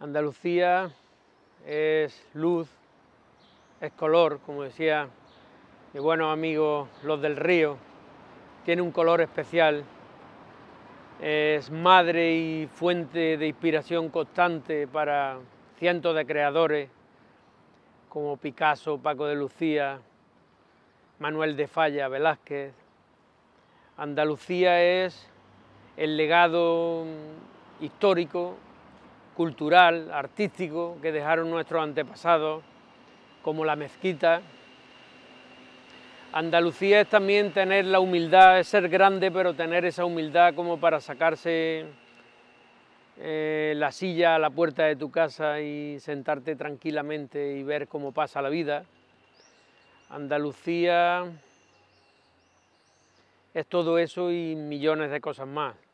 Andalucía es luz, es color, como decía mi buenos amigos los del río, tiene un color especial, es madre y fuente de inspiración constante para cientos de creadores como Picasso, Paco de Lucía, Manuel de Falla, Velázquez. Andalucía es el legado histórico cultural, artístico que dejaron nuestros antepasados, como la mezquita. Andalucía es también tener la humildad, es ser grande, pero tener esa humildad como para sacarse eh, la silla a la puerta de tu casa y sentarte tranquilamente y ver cómo pasa la vida. Andalucía es todo eso y millones de cosas más.